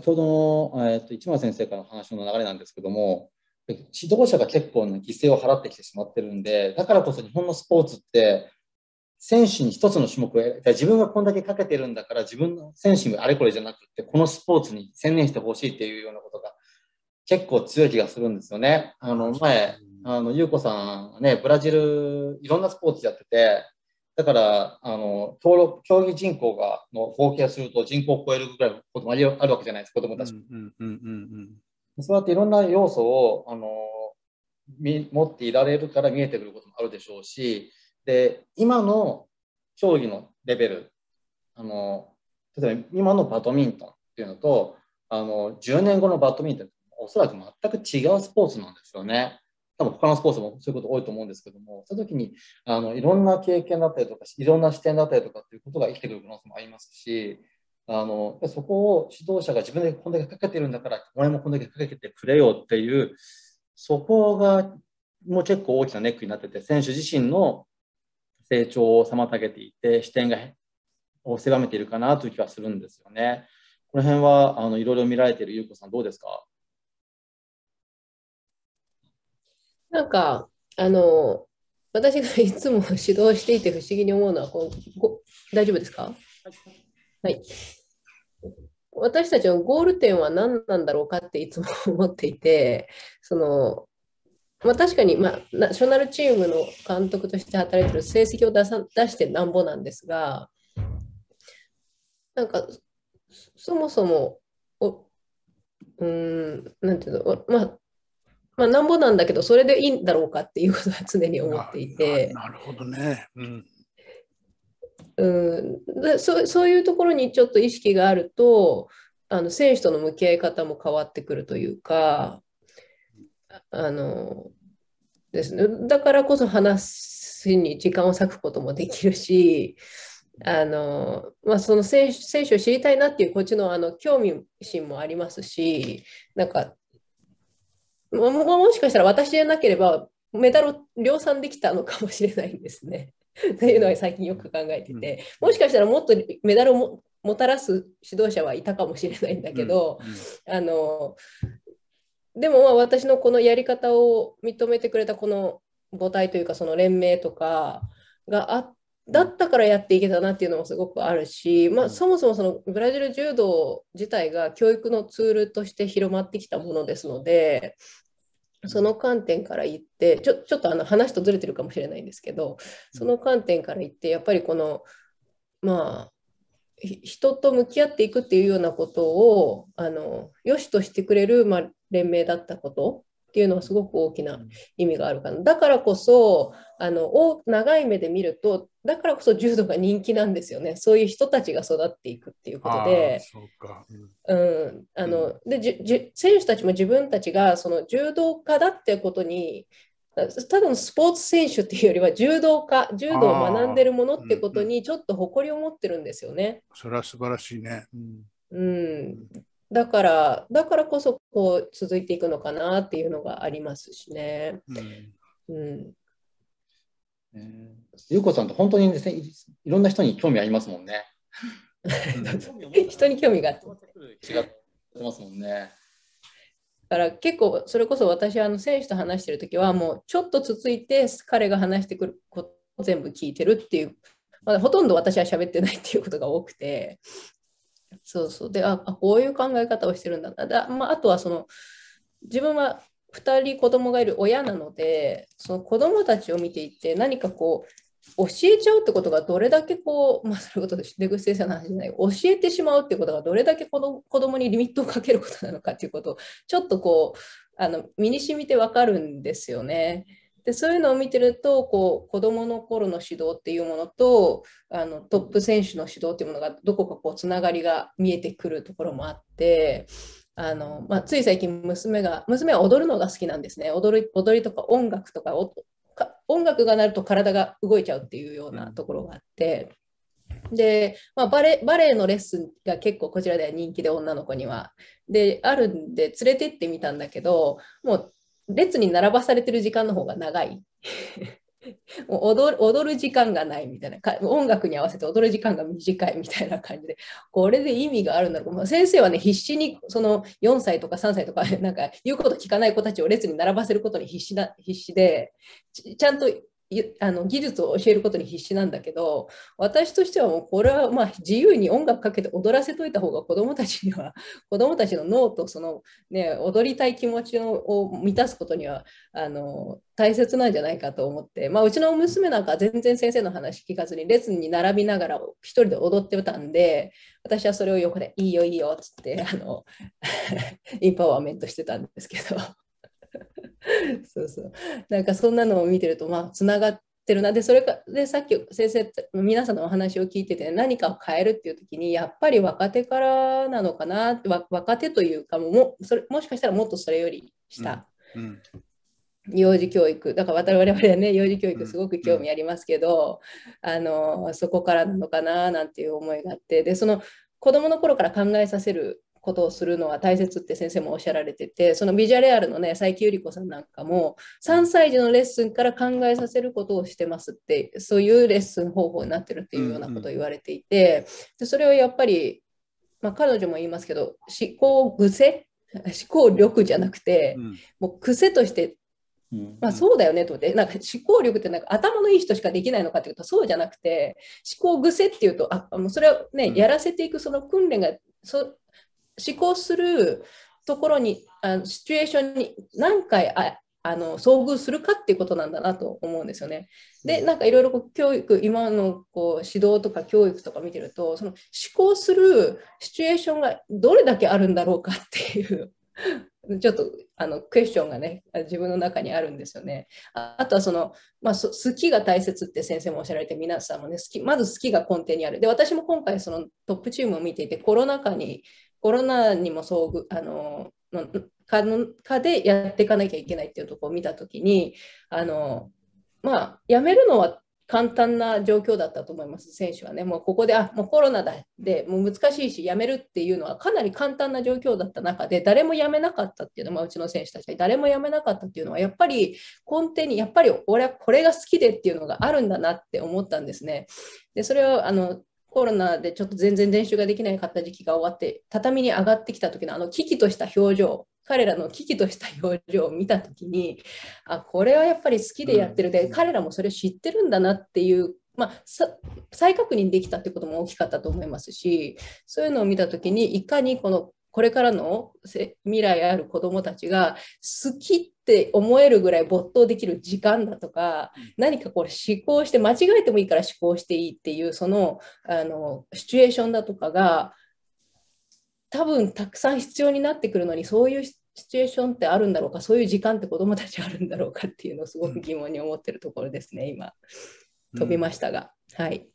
先ほどの、えーと、市村先生からの話の流れなんですけども指導者が結構な犠牲を払ってきてしまってるんでだからこそ日本のスポーツって選手に一つの種目を自分がこんだけかけてるんだから自分の選手にあれこれじゃなくてこのスポーツに専念してほしいっていうようなことが結構強い気がするんですよね。あの前あの優子さんねブラジルいろんなスポーツやっててだから、あの、登録、競技人口が、の合計すると人口を超えるぐらいのこともありあるわけじゃないですか、子供たちも。そうやっていろんな要素を、あの、み持っていられるから見えてくることもあるでしょうし、で、今の競技のレベル、あの、例えば今のバドミントンっていうのと、あの、10年後のバドミントン、おそらく全く違うスポーツなんですよね。多分他のスポーツもそういうこと多いと思うんですけども、そういう時に、あの、いろんな経験だったりとか、いろんな視点だったりとかっていうことが生きてくる可能性もありますし、あの、そこを指導者が自分でこんだけかけてるんだから、お前もこんだけかけてくれよっていう、そこが、もう結構大きなネックになってて、選手自身の成長を妨げていて、視点がを狭めているかなという気はするんですよね。この辺は、あの、いろいろ見られている優子さん、どうですかなんか、あの、私がいつも指導していて不思議に思うのはこう大丈夫ですかはい。私たちのゴール点は何なんだろうかっていつも思っていて、その、まあ、確かに、まあ、ナショナルチームの監督として働いてる成績を出さ出してなんぼなんですが、なんか、そもそも、おうん、なんていうの、まあ、まあ、なんぼなんだけど、それでいいんだろうかっていうことは常に思っていて。なるほどね。うん。うん、そそういうところにちょっと意識があるとあの選手との向き合い方も変わってくるというかあのですね、だからこそ話に時間を割くこともできるしあの、まあ、その選手選手を知りたいなっていうこっちのあの興味心もありますしなんかももしかしたら私じゃなければメダルを量産できたのかもしれないんですね。というのは最近よく考えてて、もしかしたらもっとメダルをもたらす指導者はいたかもしれないんだけど、うんうん、あのでも私のこのやり方を認めてくれたこの母体というかその連盟とかがあっだったからやっていけたなっていうのもすごくあるし、まあ、そもそもそのブラジル柔道自体が教育のツールとして広まってきたものですのでその観点から言ってちょちょっとあの話とずれてるかもしれないんですけどその観点から言ってやっぱりこのまあ人と向き合っていくっていうようなことをあの良しとしてくれる、まあ、連盟だったことっていうのはすごく大きな意味があるかな。だからこそあの長い目で見るとだからこそ柔道が人気なんですよね。そういう人たちが育っていくっていうことで、うん、あので選手たちも自分たちがその柔道家だってことにただのスポーツ選手っていうよりは柔道家柔道を学んでるものってことにちょっと誇りを持ってるんですよね。うん、それは素晴らしいね。うん、うん、だから、だからこそこう続いていくのかなっていうのがありますしね。うん、うんえー、ゆうこさんって本当にですね、いろんな人に興味ありますもんね。人に興味があって。違ってますもんね。だから結構それこそ私はあの選手と話してる時はもうちょっとつついて彼が話してくることを全部聞いてるっていう、まだほとんど私は喋ってないっていうことが多くてそうそうであこういう考え方をしてるんだなだ、まあ、あとはその自分は2人子供がいる親なのでその子供たちを見ていて何かこう教えちゃうってことがどれだけこう、まあ、それこで出口先生の話じゃない教えてしまうってことがどれだけ子ど子供にリミットをかけることなのかっていうことをちょっとこうあの身にしみてわかるんですよね。でそういうのを見てるとこう子どもの頃の指導っていうものとあのトップ選手の指導っていうものがどこかこうつながりが見えてくるところもあってあの、まあ、つい最近娘が娘は踊るのが好きなんですね踊り踊りとか音楽とか音楽が鳴ると体が動いちゃうっていうようなところがあって。で、まあ、バレバレエのレッスンが結構こちらでは人気で女の子には。であるんで連れてってみたんだけどもう列に並ばされてる時間の方が長い。踊る踊る時間がないみたいな音楽に合わせて踊る時間が短いみたいな感じでこれで意味があるんだろう、まあ、先生はね必死にその4歳とか3歳とかなんか言うこと聞かない子たちを列に並ばせることに必死な必死でちゃんとあの技術を教えることに必死なんだけど私としてはもうこれはま自由に音楽かけて踊らせといた方が子どもたちには 子どもたちの脳とその、ね、踊りたい気持ちを満たすことにはあの大切なんじゃないかと思って、まあ、うちの娘なんか全然先生の話聞かずに列に並びながら1人で踊ってたんで私はそれを横で「いいよいいよ」っつってあの インパワーメントしてたんですけど。そうそうなんかそんなのを見てるとまあつながってるなでそれかでさっき先生皆さんのお話を聞いてて何かを変えるっていう時にやっぱり若手からなのかな若手というかもそれもしかしたらもっとそれより下、うんうん幼児教育だから我々はね幼児教育すごく興味ありますけど、うんうん、あのそこからなのかななんていう思いがあってでその子どもの頃から考えさせることをするのは大切って先生もおっしゃられててそのビジャレアルのね佐伯百合子さんなんかも3歳児のレッスンから考えさせることをしてますってそういうレッスン方法になってるっていうようなことを言われていて、でそれをやっぱり、まあ、彼女も言いますけど思考癖思考力じゃなくて、もう癖としてまあ、そうだよねと思ってなんか思考力ってなんか頭のいい人しかできないのかっていうとそうじゃなくて思考癖っていうとあもうそれをね、やらせていくその訓練がそ思考するところにあのシチュエーションに何回あの遭遇するかっていうことなんだなと思うんですよね。でなんかいろいろ教育今のこう指導とか教育とか見てるとその思考するシチュエーションがどれだけあるんだろうかっていう ちょっとあのクエスチョンがね自分の中にあるんですよね。あとはその、まあ、好きが大切って先生もおっしゃられて皆さんもね好きまず好きが根底にある。で私も今回そのトップチームを見ていてコロナ禍にコロナにも遭遇あののかのかでやっていかなきゃいけないっていうところを見た時にあの、まあ、やめるのは簡単な状況だったと思います、選手はね。もうここで、あもうコロナだで、もう難しいし、辞めるっていうのはかなり簡単な状況だった中で、誰も辞めなかったっていうのは、まあ、うちの選手たちは誰も辞めなかったっていうのは、やっぱり根底に、やっぱり俺はこれが好きでっていうのがあるんだなって思ったんですね。でそれはあのコロナでちょっと全然練習ができなかった時期が終わって畳に上がってきた時のあの危機とした表情彼らの危機とした表情を見た時にあこれはやっぱり好きでやってるで、うん、彼らもそれ知ってるんだなっていうまあ、再確認できたってことも大きかったと思いますしそういうのを見た時にいかにこのこれからの未来ある子どもたちが好きって思えるぐらい没頭できる時間だとか、何かこれ思考して間違えてもいいから思考していいっていうそのあのシチュエーションだとかが多分たくさん必要になってくるのにそういうシチュエーションってあるんだろうかそういう時間って子どもたちあるんだろうかっていうのをすごく疑問に思ってるところですね今飛びましたが、はい。